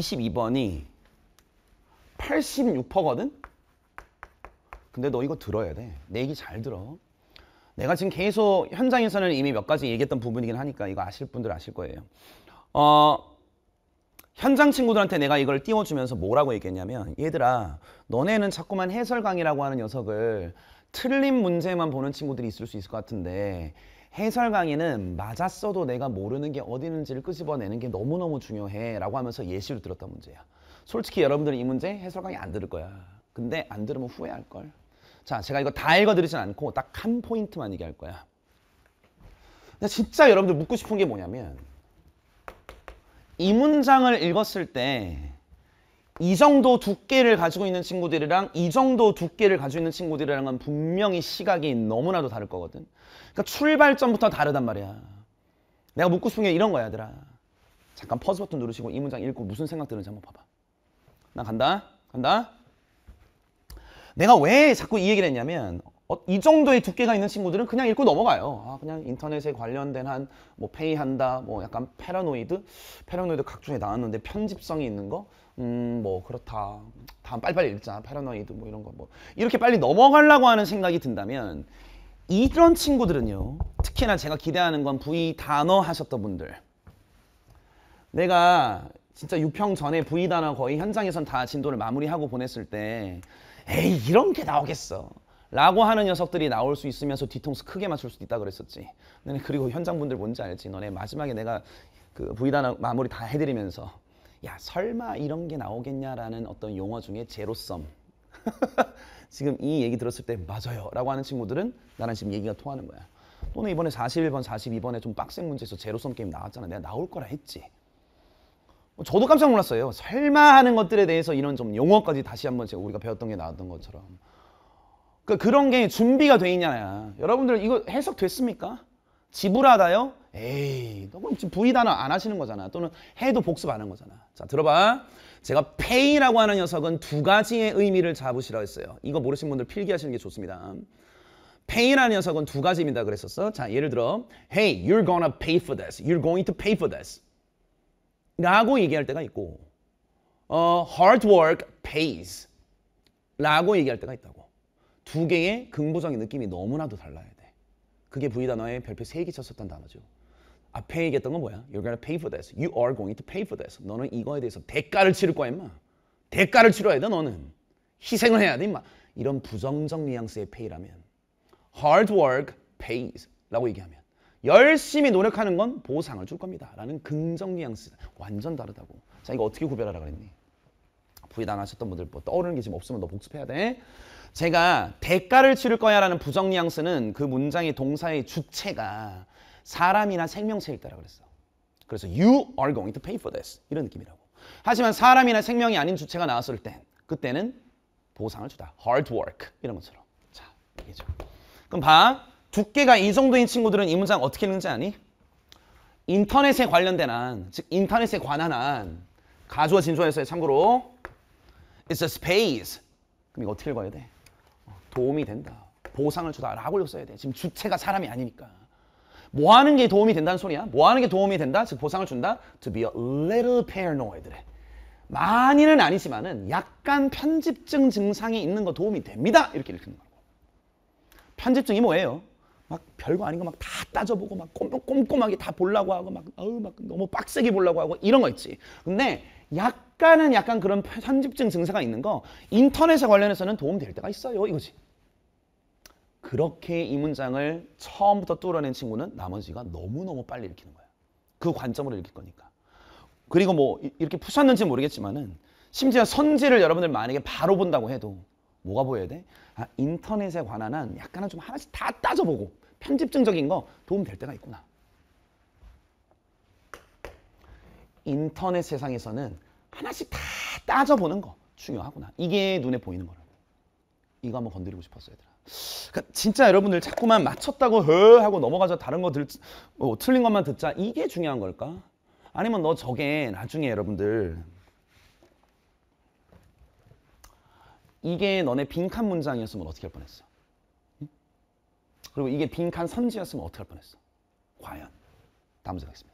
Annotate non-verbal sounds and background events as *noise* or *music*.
22번이 86%거든? 근데 너 이거 들어야 돼. 내 얘기 잘 들어. 내가 지금 계속 현장에서는 이미 몇 가지 얘기했던 부분이긴 하니까 이거 아실 분들 아실 거예요. 어, 현장 친구들한테 내가 이걸 띄워주면서 뭐라고 얘기했냐면 얘들아 너네는 자꾸만 해설 강이라고 하는 녀석을 틀린 문제만 보는 친구들이 있을 수 있을 것 같은데 해설 강의는 맞았어도 내가 모르는 게 어디 있는지를 끄집어내는 게 너무너무 중요해 라고 하면서 예시로 들었던 문제야. 솔직히 여러분들은 이 문제 해설 강의 안 들을 거야. 근데 안 들으면 후회할걸. 자, 제가 이거 다 읽어드리진 않고 딱 한 포인트만 얘기할 거야. 근데 진짜 여러분들 묻고 싶은 게 뭐냐면 이 문장을 읽었을 때이 정도 두께를 가지고 있는 친구들이랑 이 정도 두께를 가지고 있는 친구들이랑은 분명히 시각이 너무나도 다를 거거든. 그러니까 출발점부터 다르단 말이야. 내가 묻고 싶은 게 이런 거야, 얘들아. 잠깐 퍼즈 버튼 누르시고 이 문장 읽고 무슨 생각 드는지 한번 봐봐. 나 간다. 간다. 내가 왜 자꾸 이 얘기를 했냐면 어, 이 정도의 두께가 있는 친구들은 그냥 읽고 넘어가요. 아, 그냥 인터넷에 관련된 한 뭐 페이한다, 뭐 약간 패러노이드, 패러노이드 각종에 나왔는데 편집성이 있는 거, 음 뭐 그렇다. 다음 빨리빨리 읽자. 패러노이드 뭐 이런 거 뭐 이렇게 빨리 넘어가려고 하는 생각이 든다면 이런 친구들은요. 특히나 제가 기대하는 건 V 단어 하셨던 분들. 내가 진짜 6평 전에 V 단어 거의 현장에선 다 진도를 마무리하고 보냈을 때 에이 이런 게 나오겠어. 라고 하는 녀석들이 나올 수 있으면서 뒤통수 크게 맞출 수도 있다 그랬었지. 그리고 현장분들 뭔지 알지? 너네 마지막에 내가 그 부의단 마무리 다 해드리면서 야 설마 이런 게 나오겠냐라는 어떤 용어 중에 제로섬 *laughs* 지금 이 얘기 들었을 때 맞아요 라고 하는 친구들은 나랑 지금 얘기가 통하는 거야 또는 이번에 41번 42번에 좀 빡센 문제에서 제로섬 게임 나왔잖아 내가 나올 거라 했지 뭐 저도 깜짝 놀랐어요 설마 하는 것들에 대해서 이런 좀 용어까지 다시 한번 제가 우리가 배웠던 게 나왔던 것처럼 그러니까 그런 게 준비가 돼있냐 여러분들 이거 해석 됐습니까? 지불하다요? 에이, 너 그럼 지금 부의 단어 안 하시는 거잖아. 또는 해도 복습 안 한 거잖아. 자, 들어봐. 제가 pay라고 하는 녀석은 두 가지의 의미를 잡으시라 고 했어요. 이거 모르신 분들 필기하시는 게 좋습니다. pay라는 녀석은 두 가지입니다. 그랬었어. 자, 예를 들어, hey, you're gonna pay for this. You're going to pay for this. 라고 얘기할 때가 있고, 어, hard work pays. 라고 얘기할 때가 있다고. 두 개의 긍부정의 느낌이 너무나도 달라야 돼. 그게 V 단어에 별표 세 개 쳤었던 단어죠. 앞에 아, 얘기했던 건 뭐야? You're gonna pay for this. You are going to pay for this. 너는 이거에 대해서 대가를 치를 거야, 임마. 대가를 치러야 돼, 너는. 희생을 해야 돼, 임마. 이런 부정적 뉘앙스의 pay라면 hard work pays 라고 얘기하면 열심히 노력하는 건 보상을 줄 겁니다. 라는 긍정 뉘앙스. 완전 다르다고. 자, 이거 어떻게 구별하라 그랬니? 부인안하셨던 분들 뭐 떠오르는 게 지금 없으면 너 복습해야 돼. 제가 대가를 치를 거야라는 부정 뉘앙스는 그 문장의 동사의 주체가 사람이나 생명체일 때라 그랬어. 그래서 you are going to pay for this 이런 느낌이라고. 하지만 사람이나 생명이 아닌 주체가 나왔을 땐 그때는 보상을 주다. hard work 이런 것처럼. 자, 이죠. 그럼 봐. 두께가 이 정도인 친구들은 이 문장 어떻게 읽는지 아니? 인터넷에 관련된 한, 즉 인터넷에 관한 한가주와 진주어에서의 참고로 It's a space. 그럼 이거 어떻게 읽어야 돼? 도움이 된다. 보상을 주다. 라고 읽어야 돼. 지금 주체가 사람이 아니니까. 뭐 하는 게 도움이 된다는 소리야? 뭐 하는 게 도움이 된다? 즉 보상을 준다? To be a little p a r a n o i d 많이는 아니지만은 약간 편집증 증상이 있는 거 도움이 됩니다. 이렇게 읽는 거고. 편집증이 뭐예요? 막 별거 아닌 거 막 다 따져보고 막 꼼꼼하게 다 보려고 하고 막 어우 막 너무 빡세게 보려고 하고 이런 거 있지. 근데 약 약간은 약간 그런 편집증 증세가 있는 거 인터넷에 관련해서는 도움될 때가 있어요. 이거지. 그렇게 이 문장을 처음부터 뚫어낸 친구는 나머지가 너무너무 빨리 읽히는 거야. 그 관점으로 읽힐 거니까. 그리고 뭐 이렇게 푸셨는지 모르겠지만은 심지어 선지를 여러분들 만약에 바로 본다고 해도 뭐가 보여야 돼? 아, 인터넷에 관한 한 약간은 좀 하나씩 다 따져보고 편집증적인 거 도움 될 때가 있구나. 인터넷 세상에서는 하나씩 다 따져보는 거 중요하구나. 이게 눈에 보이는 거라고. 이거 한번 건드리고 싶었어요, 얘들아. 그러니까 진짜 여러분들 자꾸만 맞췄다고 허 어, 하고 넘어가서 다른 거 들, 뭐, 틀린 것만 듣자 이게 중요한 걸까? 아니면 너 저게 나중에 여러분들 이게 너네 빈칸 문장이었으면 어떻게 할 뻔했어? 그리고 이게 빈칸 선지였으면 어떻게 할 뻔했어? 과연 다음 문제 가겠습니다.